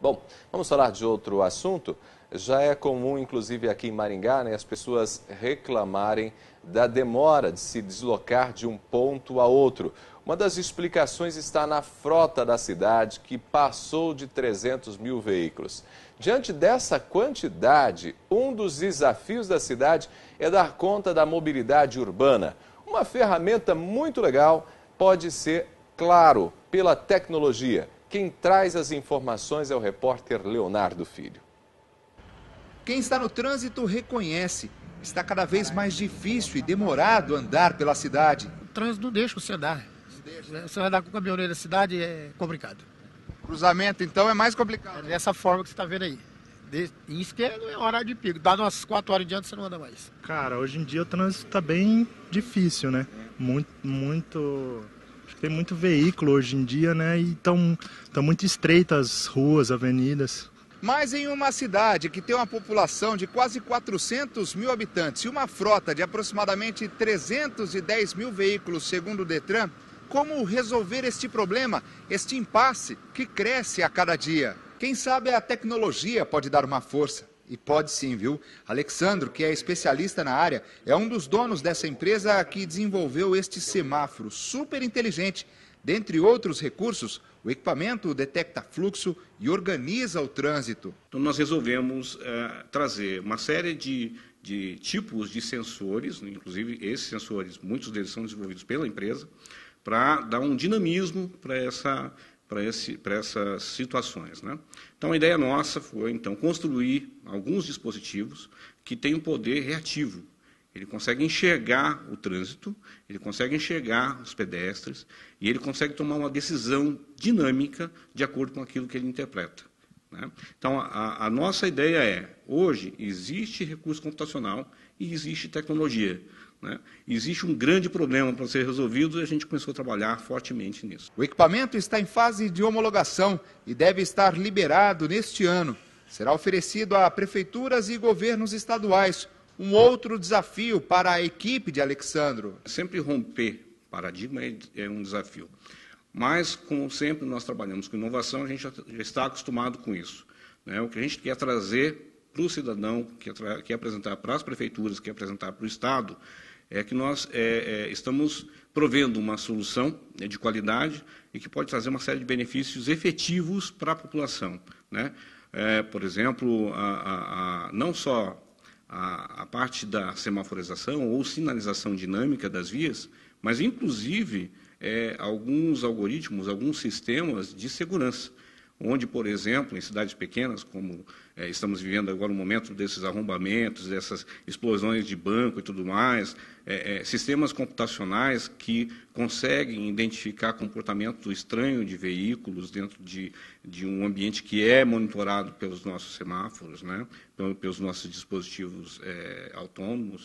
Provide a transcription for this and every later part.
Bom, vamos falar de outro assunto. Já é comum, inclusive aqui em Maringá, né, as pessoas reclamarem da demora de se deslocar de um ponto a outro. Uma das explicações está na frota da cidade, que passou de 300 mil veículos. Diante dessa quantidade, um dos desafios da cidade é dar conta da mobilidade urbana. Uma ferramenta muito legal pode ser, claro, pela tecnologia. Quem traz as informações é o repórter Leonardo Filho. Quem está no trânsito reconhece. Está cada vez mais difícil e demorado andar pela cidade. O trânsito não deixa você andar. Você vai andar com o caminhoneiro da cidade é complicado. Cruzamento, então, é mais complicado. É dessa forma que você está vendo aí. Isso que é horário de pico. Dá umas 4 horas em diante, você não anda mais. Cara, hoje em dia o trânsito está bem difícil, né? Muito, muito Acho que tem muito veículo hoje em dia, né? E estão tão muito estreitas as ruas, avenidas. Mas em uma cidade que tem uma população de quase 400 mil habitantes e uma frota de aproximadamente 310 mil veículos, segundo o Detran, como resolver este problema, este impasse que cresce a cada dia? Quem sabe a tecnologia pode dar uma força. E pode sim, viu? Alexandro, que é especialista na área, é um dos donos dessa empresa que desenvolveu este semáforo super inteligente. Dentre outros recursos, o equipamento detecta fluxo e organiza o trânsito. Então, nós resolvemos é, trazer uma série de, de tipos de sensores, né? inclusive esses sensores, muitos deles são desenvolvidos pela empresa, para dar um dinamismo para essa para essas situações. Né? Então, a ideia nossa foi, então, construir alguns dispositivos que têm um poder reativo. Ele consegue enxergar o trânsito, ele consegue enxergar os pedestres e ele consegue tomar uma decisão dinâmica de acordo com aquilo que ele interpreta. Né? Então, a, a, nossa ideia é, hoje, existe recurso computacional e existe tecnologia. Né? Existe um grande problema para ser resolvido e a gente começou a trabalhar fortemente nisso. O equipamento está em fase de homologação e deve estar liberado neste ano. Será oferecido a prefeituras e governos estaduais. Um outro desafio para a equipe de Alexandro. Sempre romper paradigma é, é um desafio. Mas, como sempre, nós trabalhamos com inovação, a gente já, está acostumado com isso. Né? O que a gente quer trazer para o cidadão, quer, quer apresentar para as prefeituras, quer apresentar para o Estado, é que nós é, é, estamos provendo uma solução né, de qualidade e que pode trazer uma série de benefícios efetivos para a população. Né? É, por exemplo, a, a, a, não só a, a parte da semaforização ou sinalização dinâmica das vias, mas inclusive é, alguns algoritmos, alguns sistemas de segurança onde, por exemplo, em cidades pequenas, como é, estamos vivendo agora um momento desses arrombamentos, dessas explosões de banco e tudo mais, é, é, sistemas computacionais que conseguem identificar comportamento estranho de veículos dentro de, de um ambiente que é monitorado pelos nossos semáforos, né, pelos nossos dispositivos é, autônomos.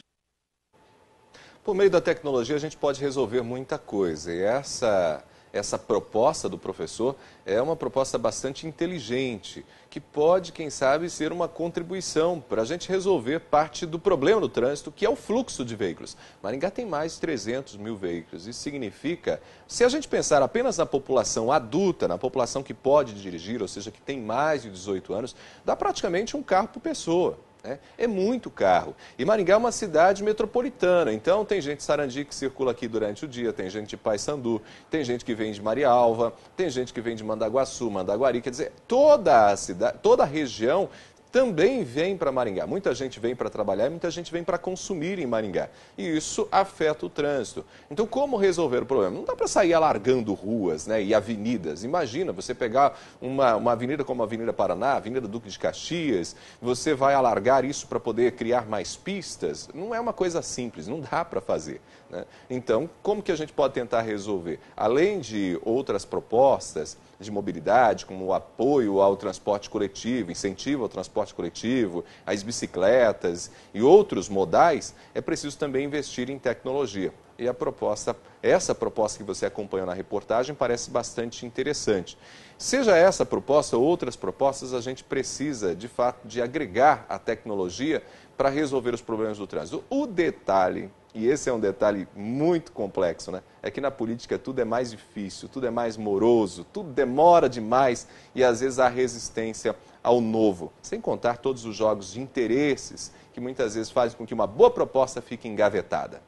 Por meio da tecnologia, a gente pode resolver muita coisa, e essa essa proposta do professor é uma proposta bastante inteligente, que pode, quem sabe, ser uma contribuição para a gente resolver parte do problema do trânsito, que é o fluxo de veículos. Maringá tem mais de 300 mil veículos. Isso significa, se a gente pensar apenas na população adulta, na população que pode dirigir, ou seja, que tem mais de 18 anos, dá praticamente um carro por pessoa. Né? É muito carro. E Maringá é uma cidade metropolitana, então tem gente de Sarandi que circula aqui durante o dia, tem gente de Paysandu, tem gente que vem de Marialva, tem gente que vem de Mandaguaçu, Mandaguari, quer dizer, toda a cidade, toda a região também vem para Maringá. Muita gente vem para trabalhar, muita gente vem para consumir em Maringá. E isso afeta o trânsito. Então, como resolver o problema? Não dá para sair alargando ruas né, e avenidas. Imagina você pegar uma, uma avenida como a Avenida Paraná, Avenida Duque de Caxias, você vai alargar isso para poder criar mais pistas. Não é uma coisa simples, não dá para fazer. Né? Então, como que a gente pode tentar resolver? Além de outras propostas de mobilidade, como o apoio ao transporte coletivo, incentivo ao transporte transporte coletivo, as bicicletas e outros modais, é preciso também investir em tecnologia e a proposta, essa proposta que você acompanhou na reportagem, parece bastante interessante. Seja essa proposta ou outras propostas, a gente precisa, de fato, de agregar a tecnologia para resolver os problemas do trânsito. O detalhe, e esse é um detalhe muito complexo, né? É que na política tudo é mais difícil, tudo é mais moroso, tudo demora demais e às vezes há resistência ao novo. Sem contar todos os jogos de interesses que muitas vezes fazem com que uma boa proposta fique engavetada.